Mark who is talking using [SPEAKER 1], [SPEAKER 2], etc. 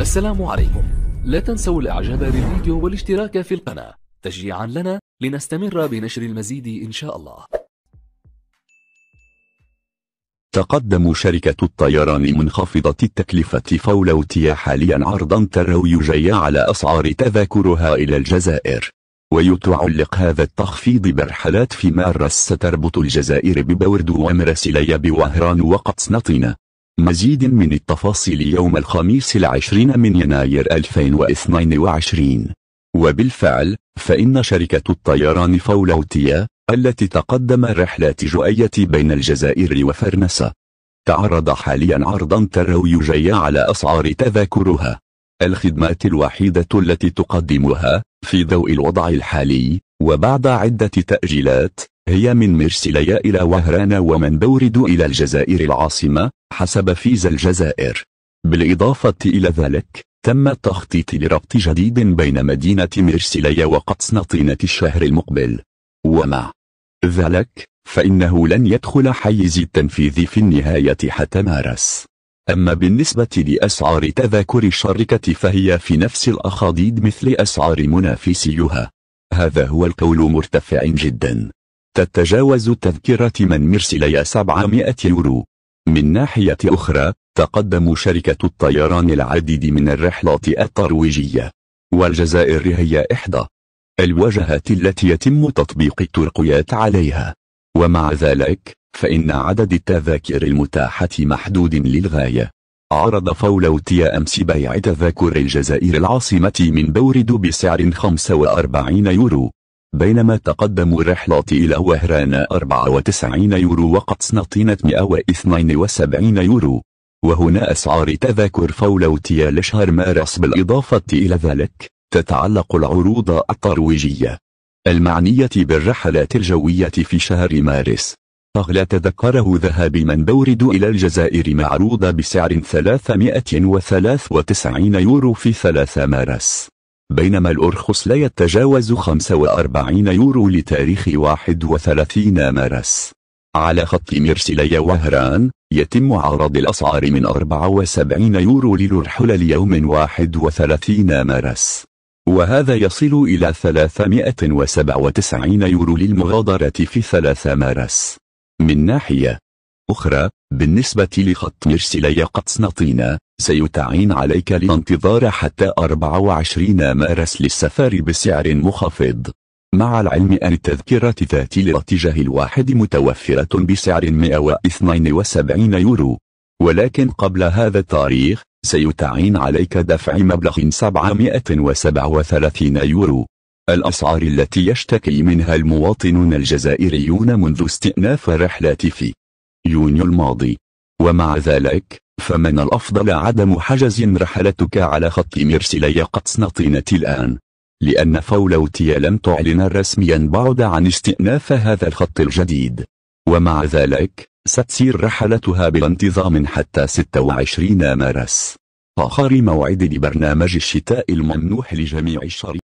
[SPEAKER 1] السلام عليكم لا تنسوا الاعجاب بالفيديو والاشتراك في القناة تشجيعا لنا لنستمر بنشر المزيد إن شاء الله تقدم شركة الطيران منخفضة التكلفة فولوتيا حاليا عرضا ترويجيا على أسعار تذاكرها إلى الجزائر ويتعلق هذا التخفيض برحلات في مارس ستربط الجزائر ببوردو ومرسلية بوهران وقسنطينة مزيد من التفاصيل يوم الخميس العشرين من يناير 2022 وبالفعل فإن شركة الطيران فولوتيا التي تقدم رحلات جؤية بين الجزائر وفرنسا تعرض حاليا عرضا ترويجيا على أسعار تذاكرها الخدمات الوحيدة التي تقدمها في ضوء الوضع الحالي وبعد عدة تأجيلات هي من مرسيليا إلى وهران ومن بورد إلى الجزائر العاصمة حسب فيزا الجزائر بالإضافة إلى ذلك تم التخطيط لربط جديد بين مدينة مرسيليا وقسنطينة الشهر المقبل ومع ذلك فإنه لن يدخل حيز التنفيذ في النهاية حتى مارس أما بالنسبة لأسعار تذاكر الشركة فهي في نفس الأخاضيد مثل أسعار منافسيها هذا هو القول مرتفع جدا تتجاوز تذكرة من مرسيليا 700 يورو. من ناحية أخرى، تقدم شركة الطيران العديد من الرحلات الترويجية. والجزائر هي إحدى الواجهات التي يتم تطبيق الترقيات عليها. ومع ذلك، فإن عدد التذاكر المتاحة محدود للغاية. عرض فولوتيا أمس بيع تذاكر الجزائر العاصمة من بورد بسعر 45 يورو. بينما تقدم الرحلة إلى وهران 94 يورو وقد سنطينة 172 يورو وهنا أسعار تذاكر فولوتيا لشهر مارس بالإضافة إلى ذلك تتعلق العروض الترويجية المعنية بالرحلات الجوية في شهر مارس أغلى تذكره ذهاب من بورد إلى الجزائر معروض بسعر 393 يورو في 3 مارس بينما الأرخص لا يتجاوز 45 يورو لتاريخ 31 مارس على خط ميرسيليا وهران يتم عرض الأسعار من 74 يورو للرحلة ليوم 31 مارس وهذا يصل إلى 397 يورو للمغادرة في 3 مارس من ناحية أخرى بالنسبة لخط مرسلي قسنطينة سيتعين عليك الانتظار حتى 24 مارس للسفر بسعر مخفض مع العلم أن التذكرة ذات الاتجاه الواحد متوفرة بسعر 172 يورو ولكن قبل هذا التاريخ سيتعين عليك دفع مبلغ 737 يورو الأسعار التي يشتكي منها المواطنون الجزائريون منذ استئناف الرحلات في يونيو الماضي ومع ذلك فمن الأفضل عدم حجز رحلتك على خط مرسلية قسنطينة الآن لأن فولوتيا لم تعلن رسميا بعد عن استئناف هذا الخط الجديد ومع ذلك ستسير رحلتها بانتظام حتى 26 مارس آخر موعد لبرنامج الشتاء الممنوح لجميع الشريط